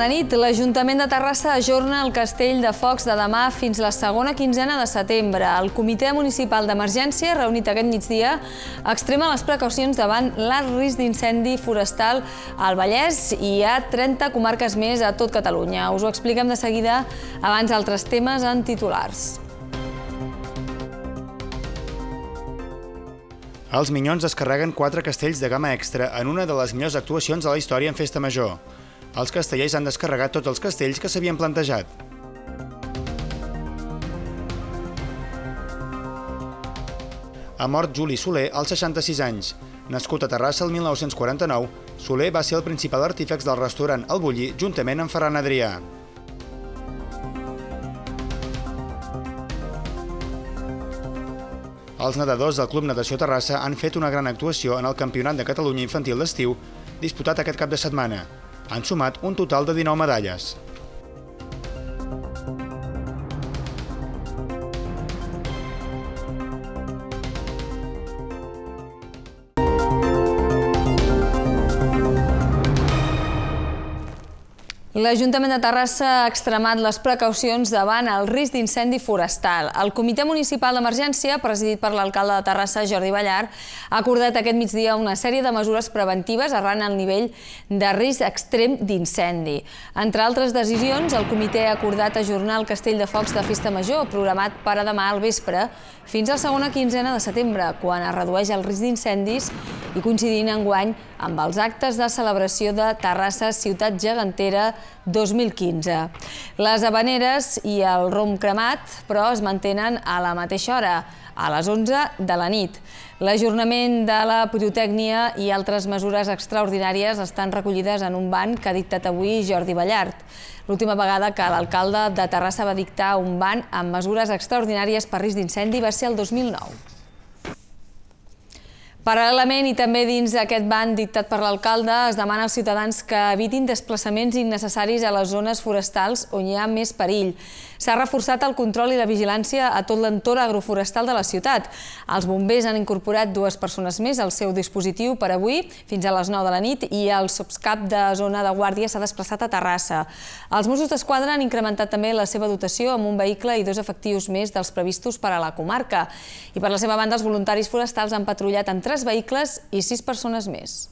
Bona nit. L'Ajuntament de Terrassa ajorna el castell de focs de demà fins la segona quinzena de setembre. El Comitè Municipal d'Emergència, reunit aquest migdia, extrema les precaucions davant l'alt risc d'incendi forestal al Vallès i a 30 comarques més a tot Catalunya. Us ho expliquem de seguida abans d'altres temes en titulars. Els Minyons descarreguen quatre castells de gamma extra en una de les millors actuacions de la història en Festa Major. Els castellers han descarregat tots els castells que s'havien plantejat. Ha mort Juli Soler als 66 anys. Nascut a Terrassa el 1949, Soler va ser el principal artífex del restaurant El Bulli, juntament amb Ferran Adrià. Els nedadors del Club Natació Terrassa han fet una gran actuació en el Campionat de Catalunya Infantil d'Estiu disputat aquest cap de setmana han sumat un total de 19 medalles. L'Ajuntament de Terrassa ha extremat les precaucions davant el risc d'incendi forestal. El Comitè Municipal d'Emergència, presidit per l'alcalde de Terrassa, Jordi Ballar, ha acordat aquest migdia una sèrie de mesures preventives arran al nivell de risc extrem d'incendi. Entre altres decisions, el comitè ha acordat ajornar el castell de focs de Festa Major, programat per a demà al vespre, fins a la segona quinzena de setembre, quan es redueix el risc d'incendis i coincidint enguany amb els actes de celebració de Terrassa Ciutat Gegantera 2015. Les habaneres i el rom cremat, però, es mantenen a la mateixa hora, a les 11 de la nit. L'ajornament de la pirotècnia i altres mesures extraordinàries estan recollides en un ban que ha dictat avui Jordi Ballart. L'última vegada que l'alcalde de Terrassa va dictar un ban amb mesures extraordinàries per risc d'incendi va ser el 2009. Paral·lelament i també dins d'aquest ban dictat per l'alcalde, es demana als ciutadans que evitin desplaçaments innecessaris a les zones forestals on hi ha més perill. S'ha reforçat el control i la vigilància a tot l'entorn agroforestal de la ciutat. Els bombers han incorporat dues persones més al seu dispositiu per avui, fins a les 9 de la nit, i el subscap de zona de guàrdia s'ha desplaçat a Terrassa. Els Mossos d'Esquadra han incrementat també la seva dotació amb un vehicle i dos efectius més dels previstos per a la comarca. I per la seva banda, els voluntaris forestals han patrullat en tres vehicles i sis persones més.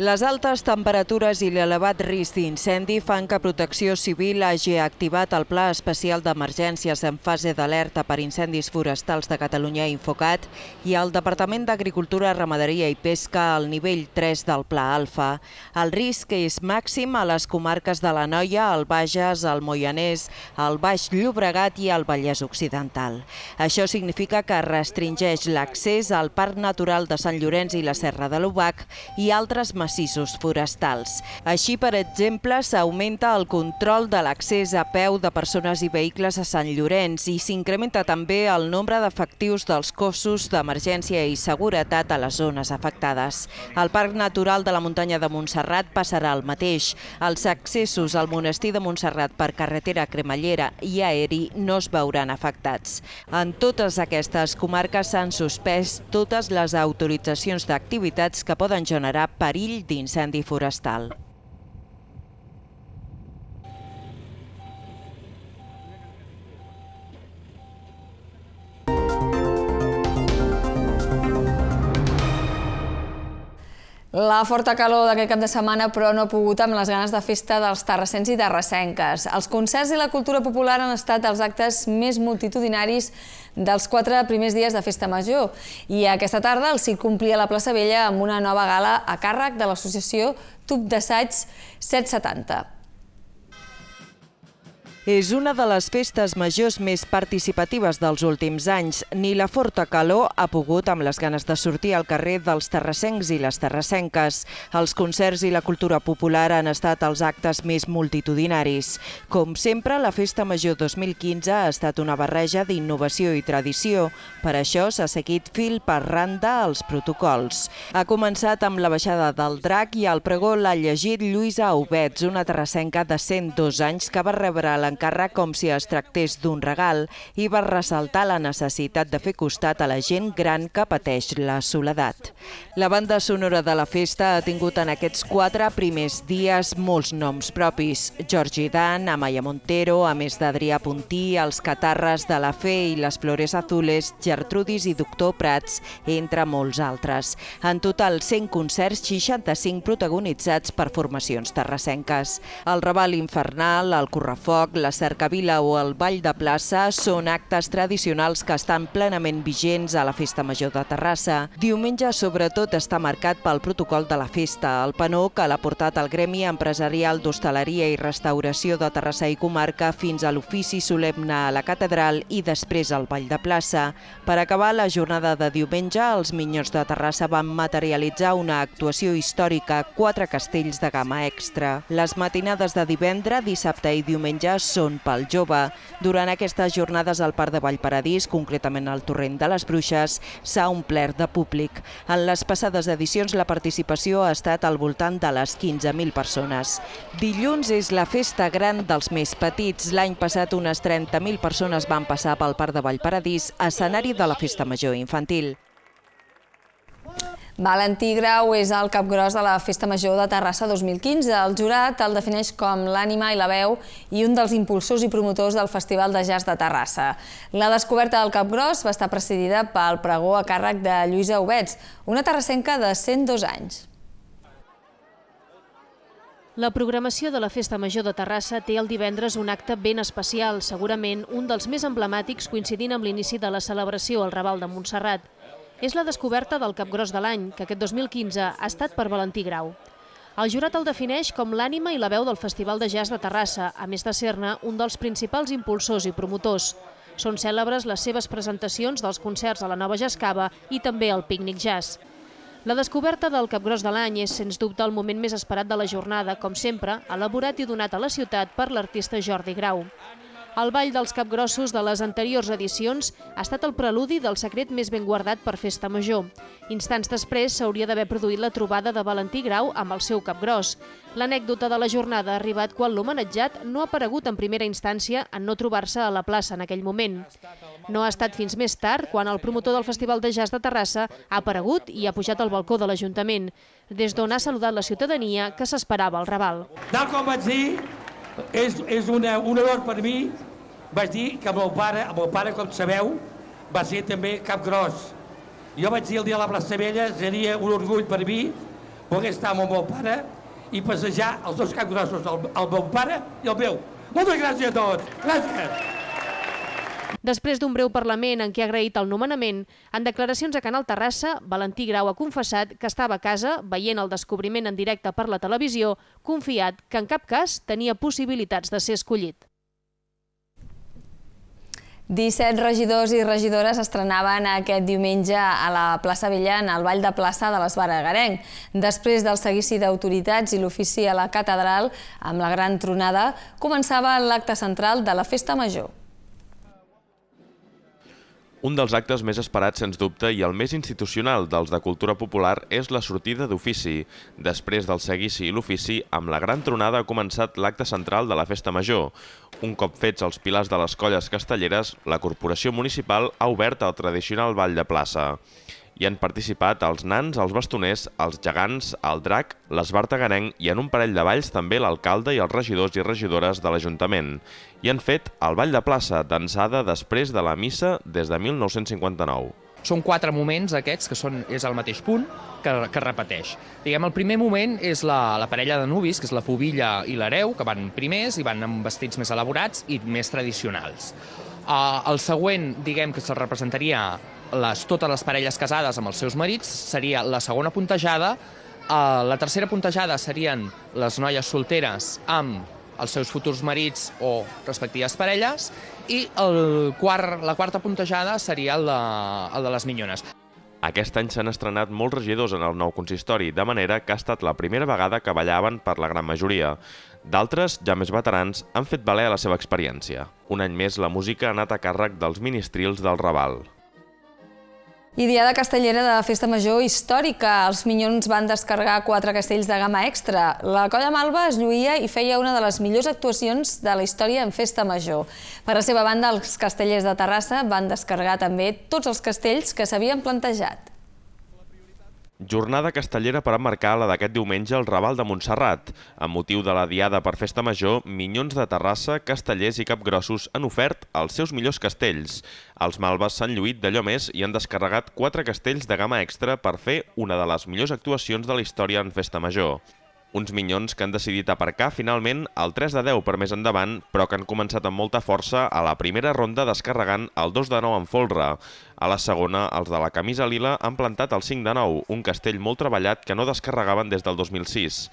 Les altes temperatures i l'elevat risc d'incendi fan que Protecció Civil hagi activat el Pla Especial d'Emergències en fase d'alerta per incendis forestals de Catalunya Infocat i el Departament d'Agricultura, Ramaderia i Pesca al nivell 3 del Pla Alfa. El risc és màxim a les comarques de la Noia, el Bages, el Moianès, el Baix Llobregat i el Vallès Occidental. Això significa que restringeix l'accés al Parc Natural de Sant Llorenç i la Serra de l'Ubac i altres massissos forestals. Així, per exemple, s'augmenta el control de l'accés a peu de persones i vehicles a Sant Llorenç i s'incrementa també el nombre d'efectius dels cossos d'emergència i seguretat a les zones afectades. El Parc Natural de la Muntanya de Montserrat passarà el mateix. Els accessos al monestir de Montserrat per carretera cremallera i aeri no es veuran afectats. En totes aquestes comarques s'han suspès totes les autoritzacions d'activitats que poden generar perill perill d'incendi forestal. La forta calor d'aquest cap de setmana, però no ha pogut amb les ganes de festa dels terrassens i terrassenques. Els concerts i la cultura popular han estat els actes més multitudinaris dels quatre primers dies de Festa Major. I aquesta tarda el circ complia la plaça Vella amb una nova gala a càrrec de l'associació Tub d'Assaig 770. És una de les festes majors més participatives dels últims anys. Ni la forta calor ha pogut amb les ganes de sortir al carrer dels terrassencs i les terrassenques. Els concerts i la cultura popular han estat els actes més multitudinaris. Com sempre, la Festa Major 2015 ha estat una barreja d'innovació i tradició. Per això s'ha seguit fil per randa els protocols. Ha començat amb la baixada del drac i al pregó l'ha llegit Lluïsa Aubets, una terrassenca de 102 anys que va rebre la l'encàrrec com si es tractés d'un regal i va ressaltar la necessitat de fer costat a la gent gran que pateix la soledat. La banda sonora de la festa ha tingut en aquests quatre primers dies molts noms propis. Jordi Dan, Amaya Montero, a més d'Adrià Puntí, els Catarres de la Fe i les Flores Azules, Gertrudis i Doctor Prats, entre molts altres. En total, 100 concerts, 65 protagonitzats per formacions terrassenques. El Raval Infernal, el Correfoc, la cercavila o el ball de plaça són actes tradicionals que estan plenament vigents a la Festa Major de Terrassa. Diumenge, sobretot, està marcat pel protocol de la festa. El panó que l'ha portat el Gremi Empresarial d'Hostaleria i Restauració de Terrassa i Comarca fins a l'ofici solemne a la catedral i després al ball de plaça. Per acabar la jornada de diumenge, els Minyons de Terrassa van materialitzar una actuació històrica, quatre castells de gamma extra. Les matinades de divendres, dissabte i diumenge són pel jove. Durant aquestes jornades al Parc de Vallparadís, concretament al Torrent de les Bruixes, s'ha omplert de públic. En les passades edicions la participació ha estat al voltant de les 15.000 persones. Dilluns és la festa gran dels més petits. L'any passat unes 30.000 persones van passar pel Parc de Vallparadís, escenari de la Festa Major Infantil. Valentí Grau és el capgros de la Festa Major de Terrassa 2015. El jurat el defineix com l'ànima i la veu i un dels impulsors i promotors del Festival de Jazz de Terrassa. La descoberta del capgros va estar presidida pel pregó a càrrec de Lluïsa Ovets, una terrassenca de 102 anys. La programació de la Festa Major de Terrassa té el divendres un acte ben especial, segurament un dels més emblemàtics coincidint amb l'inici de la celebració al Raval de Montserrat és la descoberta del Capgròs de l'any, que aquest 2015 ha estat per Valentí Grau. El jurat el defineix com l'ànima i la veu del Festival de Jazz de Terrassa, a més de ser-ne un dels principals impulsors i promotors. Són cèlebres les seves presentacions dels concerts a la Nova Jascava i també al Picnic Jazz. La descoberta del Capgròs de l'any és, sens dubte, el moment més esperat de la jornada, com sempre, elaborat i donat a la ciutat per l'artista Jordi Grau. El ball dels capgrossos de les anteriors edicions ha estat el preludi del secret més ben guardat per Festa Major. Instants després s'hauria d'haver produït la trobada de Valentí Grau amb el seu capgross. L'anècdota de la jornada ha arribat quan l'homenatjat no ha aparegut en primera instància en no trobar-se a la plaça en aquell moment. No ha estat fins més tard quan el promotor del Festival de Jazz de Terrassa ha aparegut i ha pujat al balcó de l'Ajuntament, des d'on ha saludat la ciutadania que s'esperava al Raval. Tal com vaig dir, és, és una, un honor per mi. Vaig dir que el meu pare, el meu pare, com sabeu, va ser també cap gros. Jo vaig dir el dia a la plaça Vella, seria un orgull per mi poder estar amb el meu pare i passejar els dos grossos, el, el meu pare i el meu. Moltes gràcies a tots. Gràcies. Després d'un breu Parlament en què ha agraït el nomenament, en declaracions a Canal Terrassa, Valentí Grau ha confessat que estava a casa veient el descobriment en directe per la televisió, confiat que en cap cas tenia possibilitats de ser escollit. 17 regidors i regidores estrenaven aquest diumenge a la plaça Vella, en el Vall de plaça de les l'Esbaraguerenc. Després del seguici d'autoritats i l'ofici a la catedral, amb la gran tronada, començava l'acte central de la Festa Major. Un dels actes més esperats, sens dubte, i el més institucional dels de cultura popular és la sortida d'ofici. Després del seguici i l'ofici, amb la gran tronada ha començat l'acte central de la Festa Major. Un cop fets els pilars de les colles castelleres, la Corporació Municipal ha obert el tradicional ball de plaça. Hi han participat els nans, els bastoners, els gegants, el drac, l'esbartagarenc i en un parell de balls també l'alcalde i els regidors i regidores de l'Ajuntament. I han fet el ball de plaça, dansada després de la missa des de 1959. Són quatre moments aquests, que són, és el mateix punt, que, que repeteix. Diguem, el primer moment és la, la parella de nubis, que és la Fubilla i l'Hereu, que van primers i van amb vestits més elaborats i més tradicionals. Uh, el següent, diguem, que se'l representaria les, totes les parelles casades amb els seus marits seria la segona puntejada, eh, la tercera puntejada serien les noies solteres amb els seus futurs marits o respectives parelles, i el quart, la quarta puntejada seria el de, el de les minyones. Aquest any s'han estrenat molts regidors en el nou consistori, de manera que ha estat la primera vegada que ballaven per la gran majoria. D'altres, ja més veterans, han fet valer la seva experiència. Un any més, la música ha anat a càrrec dels ministrils del Raval. I dia de Castellera de Festa Major històrica. Els Minyons van descarregar quatre castells de gamma extra. La Colla Malva es lluïa i feia una de les millors actuacions de la història en Festa Major. Per la seva banda, els castellers de Terrassa van descarregar també tots els castells que s'havien plantejat. Jornada castellera per emmarcar la d'aquest diumenge al Raval de Montserrat. Amb motiu de la Diada per Festa Major, Minyons de Terrassa, Castellers i Capgrossos han ofert els seus millors castells. Els Malves s'han lluit d'allò més i han descarregat quatre castells de gamma extra per fer una de les millors actuacions de la història en Festa Major. Uns minyons que han decidit aparcar finalment el 3 de 10 per més endavant, però que han començat amb molta força a la primera ronda descarregant el 2 de 9 en folre. A la segona, els de la camisa lila han plantat el 5 de 9, un castell molt treballat que no descarregaven des del 2006.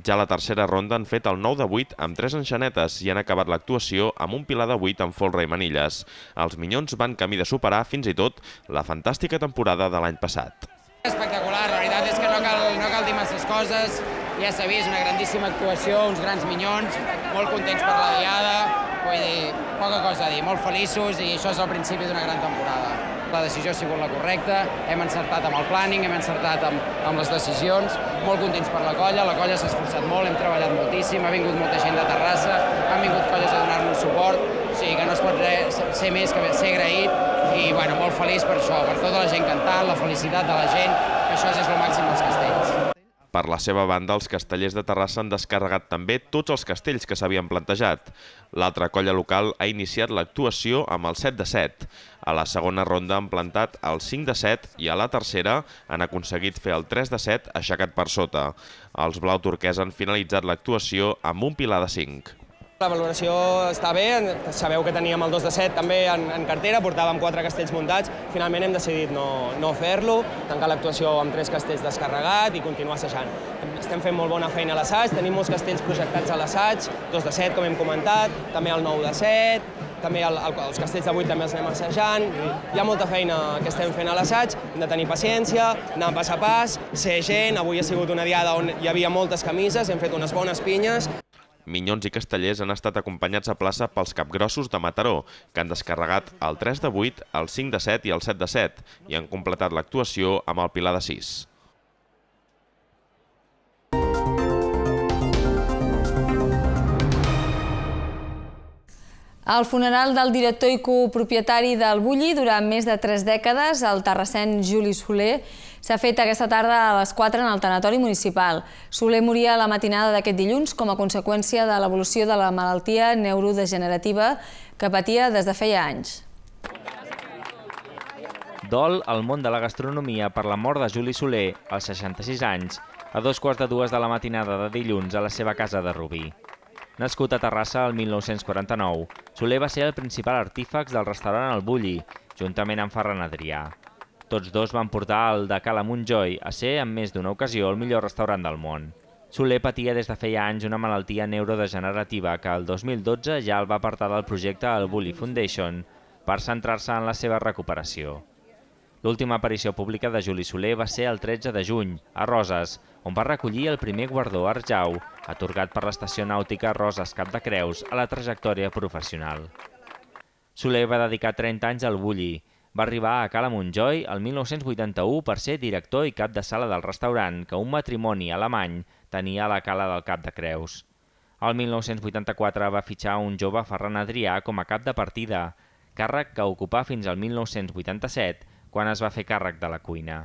Ja a la tercera ronda han fet el 9 de 8 amb 3 enxanetes i han acabat l'actuació amb un pilar de 8 amb folre i manilles. Els minyons van camí de superar fins i tot la fantàstica temporada de l'any passat. Espectacular, la veritat és que no cal, no cal dir masses coses, ja s'ha vist, una grandíssima actuació, uns grans minyons, molt contents per la diada, vull dir, poca cosa a dir, molt feliços i això és el principi d'una gran temporada. La decisió ha sigut la correcta, hem encertat amb el planning, hem encertat amb, amb les decisions, molt contents per la colla, la colla s'ha esforçat molt, hem treballat moltíssim, ha vingut molta gent de Terrassa, han vingut colles a donar-nos suport, o sigui que no es pot res, ser més que ser agraït i bueno, molt feliç per això, per tota la gent cantant, la felicitat de la gent, que això és el màxim dels castells. Per la seva banda, els castellers de Terrassa han descarregat també tots els castells que s'havien plantejat. L'altra colla local ha iniciat l'actuació amb el 7 de 7. A la segona ronda han plantat el 5 de 7 i a la tercera han aconseguit fer el 3 de 7 aixecat per sota. Els blau turquès han finalitzat l'actuació amb un pilar de 5. La valoració està bé, sabeu que teníem el 2 de 7 també en, en cartera, portàvem 4 castells muntats, finalment hem decidit no, no fer-lo, tancar l'actuació amb 3 castells descarregat i continuar assajant. Estem fent molt bona feina a l'assaig, tenim molts castells projectats a l'assaig, 2 de 7 com hem comentat, també el 9 de 7, també el, el, els castells de 8 també els anem assajant. Hi ha molta feina que estem fent a l'assaig, hem de tenir paciència, anar pas a pas, ser gent. Avui ha sigut una diada on hi havia moltes camises, hem fet unes bones pinyes. Minyons i Castellers han estat acompanyats a plaça pels capgrossos de Mataró, que han descarregat el 3 de 8, el 5 de 7 i el 7 de 7, i han completat l'actuació amb el Pilar de 6. El funeral del director i copropietari del Bulli durant més de tres dècades, el terrassent Juli Soler, S'ha fet aquesta tarda a les 4 en el tanatori municipal. Soler moria la matinada d'aquest dilluns com a conseqüència de l'evolució de la malaltia neurodegenerativa que patia des de feia anys. Dol al món de la gastronomia per la mort de Juli Soler, als 66 anys, a dos quarts de dues de la matinada de dilluns a la seva casa de Rubí. Nascut a Terrassa el 1949, Soler va ser el principal artífex del restaurant El Bulli, juntament amb Ferran Adrià. Tots dos van portar el de Cala Montjoy a ser, en més d'una ocasió, el millor restaurant del món. Soler patia des de feia anys una malaltia neurodegenerativa que el 2012 ja el va apartar del projecte al Bully Foundation per centrar-se en la seva recuperació. L'última aparició pública de Juli Soler va ser el 13 de juny, a Roses, on va recollir el primer guardó Arjau, atorgat per l'estació nàutica Roses Cap de Creus a la trajectòria professional. Soler va dedicar 30 anys al bulli va arribar a Cala Montjoi el 1981 per ser director i cap de sala del restaurant que un matrimoni alemany tenia a la Cala del Cap de Creus. El 1984 va fitxar un jove Ferran Adrià com a cap de partida, càrrec que ocupà fins al 1987, quan es va fer càrrec de la cuina.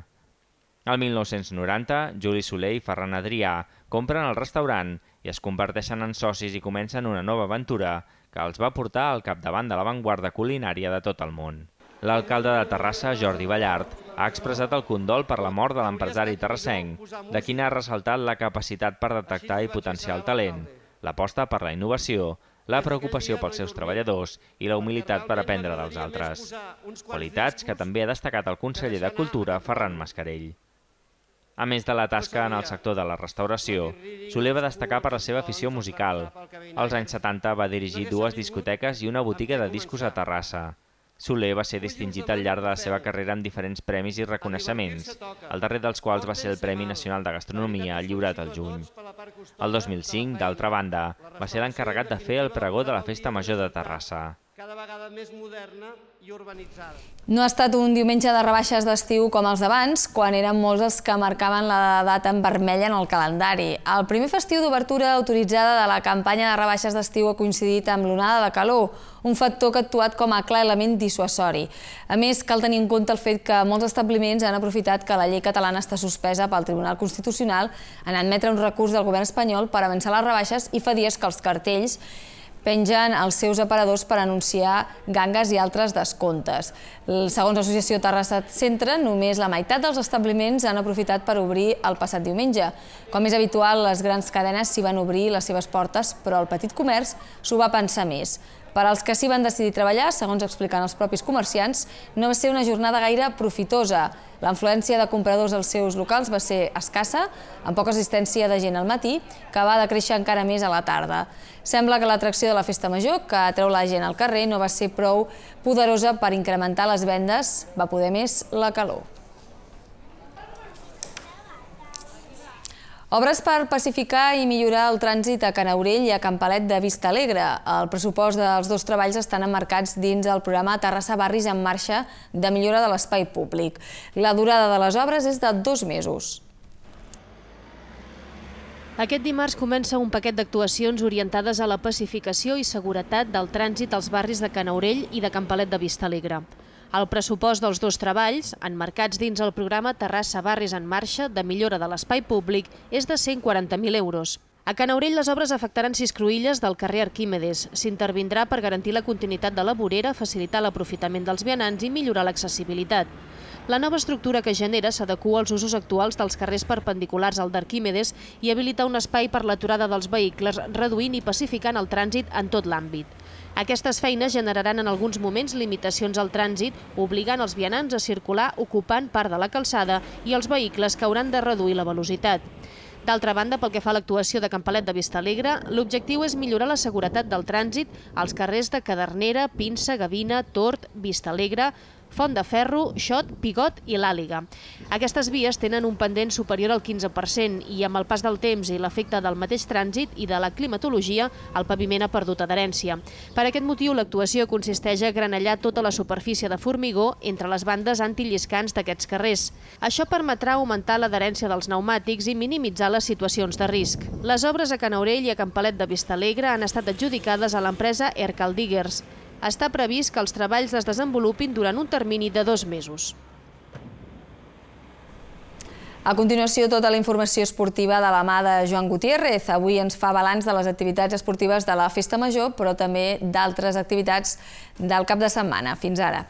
El 1990, Juli Soler i Ferran Adrià compren el restaurant i es converteixen en socis i comencen una nova aventura que els va portar al capdavant de l'avantguarda culinària de tot el món. L'alcalde de Terrassa, Jordi Ballart, ha expressat el condol per la mort de l'empresari terrassenc, de quin ha ressaltat la capacitat per detectar i potenciar el talent, l'aposta per la innovació, la preocupació pels seus treballadors i la humilitat per aprendre dels altres. Qualitats que també ha destacat el conseller de Cultura, Ferran Mascarell. A més de la tasca en el sector de la restauració, Soler va destacar per la seva afició musical. Als anys 70 va dirigir dues discoteques i una botiga de discos a Terrassa. Soler va ser distingit al llarg de la seva carrera amb diferents premis i reconeixements, el darrer dels quals va ser el Premi Nacional de Gastronomia lliurat al juny. El 2005, d'altra banda, va ser l'encarregat de fer el pregó de la Festa Major de Terrassa. Cada vegada més moderna, i urbanitzada. No ha estat un diumenge de rebaixes d'estiu com els d'abans, quan eren molts els que marcaven la data en vermell en el calendari. El primer festiu d'obertura autoritzada de la campanya de rebaixes d'estiu ha coincidit amb l'onada de calor, un factor que ha actuat com a clar element dissuasori. A més, cal tenir en compte el fet que molts establiments han aprofitat que la llei catalana està suspesa pel Tribunal Constitucional en admetre un recurs del govern espanyol per avançar les rebaixes i fa dies que els cartells pengen els seus aparadors per anunciar gangues i altres descomptes. Segons l'associació Terrassa Centre, només la meitat dels establiments han aprofitat per obrir el passat diumenge. Com és habitual, les grans cadenes s'hi van obrir les seves portes, però el petit comerç s'ho va pensar més. Per als que s'hi van decidir treballar, segons expliquen els propis comerciants, no va ser una jornada gaire profitosa. L'influència de compradors als seus locals va ser escassa, amb poca assistència de gent al matí, que va decréixer encara més a la tarda. Sembla que l'atracció de la Festa Major, que atreu la gent al carrer, no va ser prou poderosa per incrementar les vendes, va poder més la calor. Obres per pacificar i millorar el trànsit a Canaurell i a Campalet de Vistalegre. El pressupost dels dos treballs estan emmarcats dins el programa Terrassa Barris en marxa de millora de l'espai públic. La durada de les obres és de dos mesos. Aquest dimarts comença un paquet d'actuacions orientades a la pacificació i seguretat del trànsit als barris de Canaurell i de Campalet de Vistalegre. El pressupost dels dos treballs, enmarcats dins el programa Terrassa Barris en Marxa de millora de l'espai públic, és de 140.000 euros. A Canaurell les obres afectaran sis cruïlles del carrer Arquímedes. S'intervindrà per garantir la continuïtat de la vorera, facilitar l'aprofitament dels vianants i millorar l'accessibilitat. La nova estructura que genera s'adequa als usos actuals dels carrers perpendiculars al d'Arquímedes i habilita un espai per l'aturada dels vehicles, reduint i pacificant el trànsit en tot l'àmbit. Aquestes feines generaran en alguns moments limitacions al trànsit, obligant els vianants a circular ocupant part de la calçada i els vehicles que hauran de reduir la velocitat. D'altra banda, pel que fa a l'actuació de Campalet de Vistalegre, l'objectiu és millorar la seguretat del trànsit als carrers de Cadernera, Pinça, Gavina, Tort, Vistalegre, Font de Ferro, Xot, Pigot i l'Àliga. Aquestes vies tenen un pendent superior al 15% i amb el pas del temps i l'efecte del mateix trànsit i de la climatologia, el paviment ha perdut adherència. Per aquest motiu, l'actuació consisteix a granellar tota la superfície de formigó entre les bandes antilliscants d'aquests carrers. Això permetrà augmentar l'adherència dels pneumàtics i minimitzar les situacions de risc. Les obres a Canaurell i a Campalet de Vistalegre han estat adjudicades a l'empresa Ercaldiggers. Diggers està previst que els treballs es desenvolupin durant un termini de dos mesos. A continuació, tota la informació esportiva de la mà de Joan Gutiérrez. Avui ens fa balanç de les activitats esportives de la Festa Major, però també d'altres activitats del cap de setmana. Fins ara.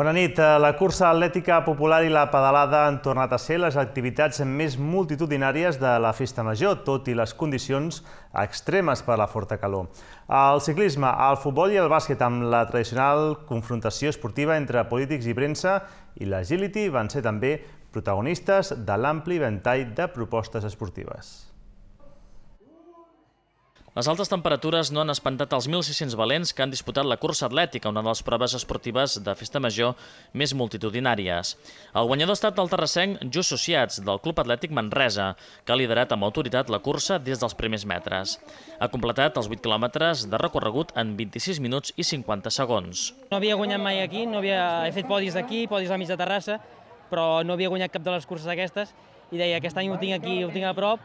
Bona nit. Eh, la cursa atlètica popular i la pedalada han tornat a ser les activitats més multitudinàries de la Festa Major, tot i les condicions extremes per la forta calor. El ciclisme, el futbol i el bàsquet amb la tradicional confrontació esportiva entre polítics i premsa i l'agility van ser també protagonistes de l'ampli ventall de propostes esportives. Les altes temperatures no han espantat els 1.600 valents que han disputat la cursa atlètica, una de les proves esportives de festa major més multitudinàries. El guanyador ha estat el terrassenc Just Sociats, del Club Atlètic Manresa, que ha liderat amb autoritat la cursa des dels primers metres. Ha completat els 8 quilòmetres de recorregut en 26 minuts i 50 segons. No havia guanyat mai aquí, no havia... he fet podis aquí, podis a mitja terrassa, però no havia guanyat cap de les curses aquestes i deia aquest any ho tinc aquí, ho tinc a prop,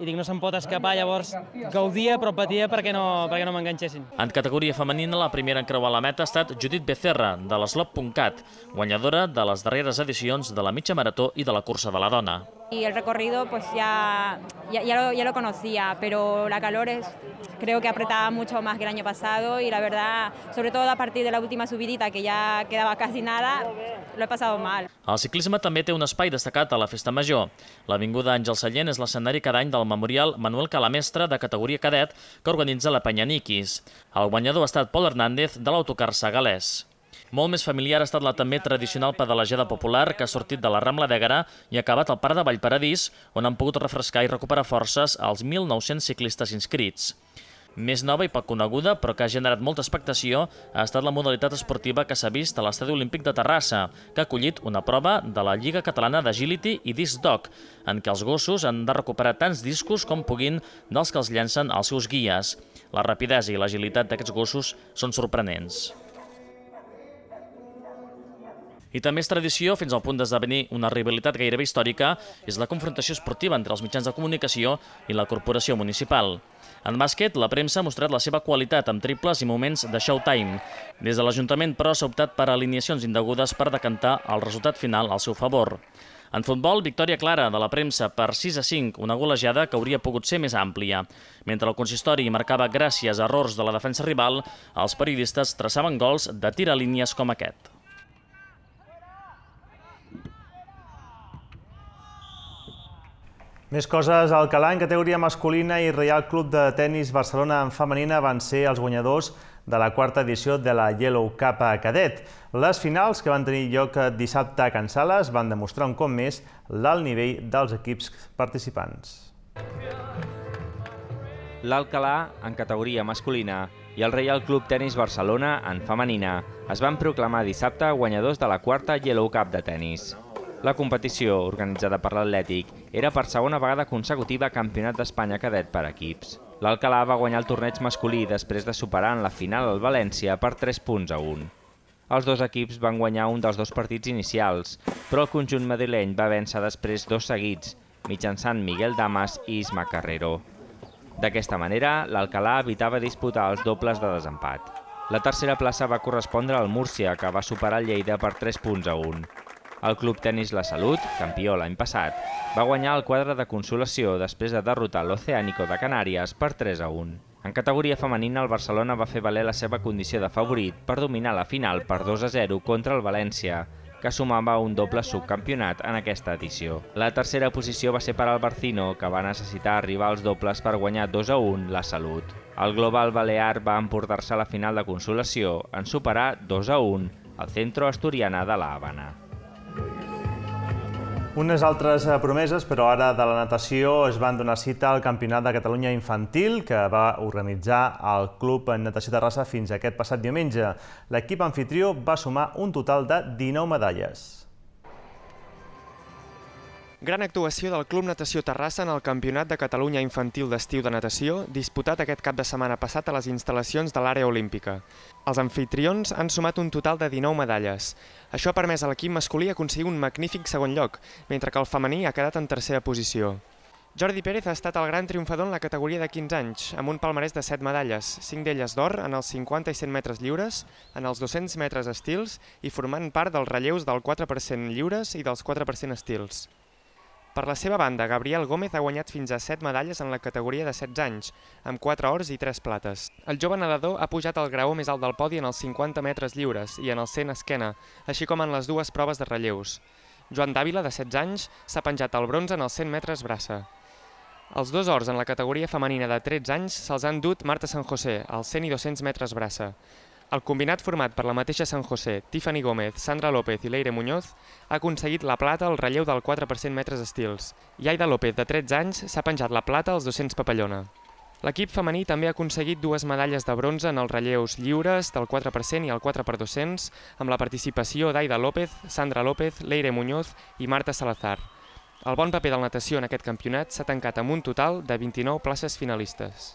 i dic, no se'n pot escapar, llavors gaudia però patia perquè no, perquè no m'enganxessin. En categoria femenina, la primera en creuar la meta ha estat Judit Becerra, de l'eslop.cat, guanyadora de les darreres edicions de la mitja marató i de la cursa de la dona. Y el recorrido pues ya, ya, ya, lo, ya lo conocía, pero la calor es, creo que apretaba mucho más que el año pasado y la verdad, sobre todo a partir de la última subidita que ja quedava quasi nada, lo he pasado mal. El ciclisme també té un espai destacat a la Festa Major. L'Avinguda Àngel Sallent és l'escenari cada any del memorial Manuel Calamestre de categoria cadet que organitza la Penyaniquis. El guanyador ha estat Pol Hernández de l'autocar Sagalès. Molt més familiar ha estat la també tradicional pedalejada popular que ha sortit de la Rambla d'Ègara i ha acabat al Parc de Vallparadís, on han pogut refrescar i recuperar forces els 1.900 ciclistes inscrits. Més nova i poc coneguda, però que ha generat molta expectació, ha estat la modalitat esportiva que s'ha vist a l'Estadi Olímpic de Terrassa, que ha acollit una prova de la Lliga Catalana d'Agility i Disc Dog, en què els gossos han de recuperar tants discos com puguin dels que els llancen els seus guies. La rapidesa i l'agilitat d'aquests gossos són sorprenents. I també és tradició, fins al punt d'esdevenir una rivalitat gairebé històrica, és la confrontació esportiva entre els mitjans de comunicació i la corporació municipal. En bàsquet, la premsa ha mostrat la seva qualitat amb triples i moments de showtime. Des de l'Ajuntament, però, s'ha optat per alineacions indegudes per decantar el resultat final al seu favor. En futbol, victòria clara de la premsa per 6 a 5, una golejada que hauria pogut ser més àmplia. Mentre el consistori marcava gràcies a errors de la defensa rival, els periodistes traçaven gols de a línies com aquest. Més coses, al Calà en categoria masculina i Real Club de Tenis Barcelona en femenina van ser els guanyadors de la quarta edició de la Yellow Cup a Cadet. Les finals, que van tenir lloc dissabte a Can Sales, van demostrar un cop més l'alt nivell dels equips participants. L'Alcalà, en categoria masculina, i el Real Club Tenis Barcelona, en femenina, es van proclamar dissabte guanyadors de la quarta Yellow Cup de tenis. La competició, organitzada per l'Atlètic, era per segona vegada consecutiva Campionat d'Espanya cadet per equips. L'Alcalà va guanyar el torneig masculí després de superar en la final el València per 3 punts a 1. Els dos equips van guanyar un dels dos partits inicials, però el conjunt madrileny va vèncer després dos seguits, mitjançant Miguel Damas i Isma Carrero. D'aquesta manera, l'Alcalà evitava disputar els dobles de desempat. La tercera plaça va correspondre al Múrcia, que va superar el Lleida per 3 punts a 1. El club tennis La Salut, campió l'any passat, va guanyar el quadre de consolació després de derrotar l'Oceànico de Canàries per 3 a 1. En categoria femenina, el Barcelona va fer valer la seva condició de favorit per dominar la final per 2 a 0 contra el València, que sumava un doble subcampionat en aquesta edició. La tercera posició va ser per al Barcino, que va necessitar arribar als dobles per guanyar 2 a 1 la Salut. El Global Balear va emportar-se a la final de consolació en superar 2 a 1 el Centro Asturiana de la Habana. Unes altres eh, promeses, però ara de la natació, es van donar cita al Campionat de Catalunya Infantil que va organitzar el Club Natació Terrassa fins aquest passat diumenge. L'equip anfitrió va sumar un total de 19 medalles. Gran actuació del Club Natació Terrassa en el Campionat de Catalunya Infantil d'Estiu de Natació, disputat aquest cap de setmana passat a les instal·lacions de l'àrea olímpica. Els anfitrions han sumat un total de 19 medalles. Això ha permès a l'equip masculí aconseguir un magnífic segon lloc, mentre que el femení ha quedat en tercera posició. Jordi Pérez ha estat el gran triomfador en la categoria de 15 anys, amb un palmarès de 7 medalles, 5 d'elles d'or en els 50 i 100 metres lliures, en els 200 metres estils i formant part dels relleus del 4% lliures i dels 4% estils. Per la seva banda, Gabriel Gómez ha guanyat fins a 7 medalles en la categoria de 16 anys, amb 4 ors i 3 plates. El jove nedador ha pujat al graó més alt del podi en els 50 metres lliures i en el 100 esquena, així com en les dues proves de relleus. Joan Dávila, de 16 anys, s'ha penjat el bronze en els 100 metres braça. Els dos ors en la categoria femenina de 13 anys se'ls han dut Marta San José, al 100 i 200 metres braça. El combinat format per la mateixa San José, Tiffany Gómez, Sandra López i Leire Muñoz ha aconseguit la plata al relleu del 4% metres estils i Aida López, de 13 anys, s'ha penjat la plata als 200 papallona. L'equip femení també ha aconseguit dues medalles de bronze en els relleus lliures del 4% i el 4x200 amb la participació d'Aida López, Sandra López, Leire Muñoz i Marta Salazar. El bon paper de la natació en aquest campionat s'ha tancat amb un total de 29 places finalistes.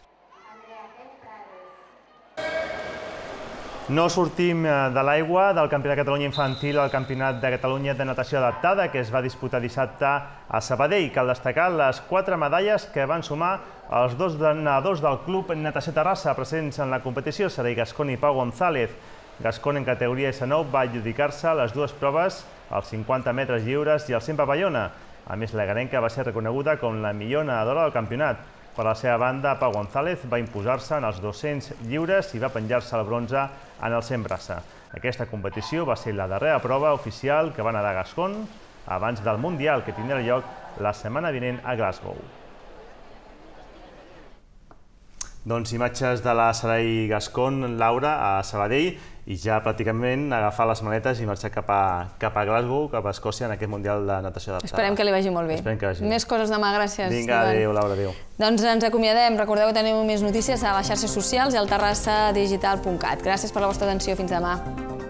No sortim eh, de l'aigua del Campionat de Catalunya Infantil al Campionat de Catalunya de Natació Adaptada, que es va disputar dissabte a Sabadell. Cal destacar les quatre medalles que van sumar els dos nadadors del Club Natació Terrassa presents en la competició, Sarai Gascon i Pau González. Gascon en categoria S9 va adjudicar-se les dues proves, els 50 metres lliures i el 100 papallona. A més, la Garenca va ser reconeguda com la millor nedadora del campionat. Per la seva banda, Pau González va imposar-se en els 200 lliures i va penjar-se el bronze en el 100 braça. Aquesta competició va ser la darrera prova oficial que va anar a Gascon abans del Mundial que tindrà lloc la setmana vinent a Glasgow. Doncs imatges de la Sarai Gascon, Laura, a Sabadell, i ja pràcticament agafar les maletes i marxar cap a, cap a Glasgow, cap a Escòcia, en aquest Mundial de Natació adaptada. Esperem que li vagi molt bé. Esperem que vagi Més coses demà, gràcies. Vinga, adéu, Laura, adéu. Doncs ens acomiadem. Recordeu que teniu més notícies a les xarxes socials i al terrassadigital.cat. Gràcies per la vostra atenció. Fins demà.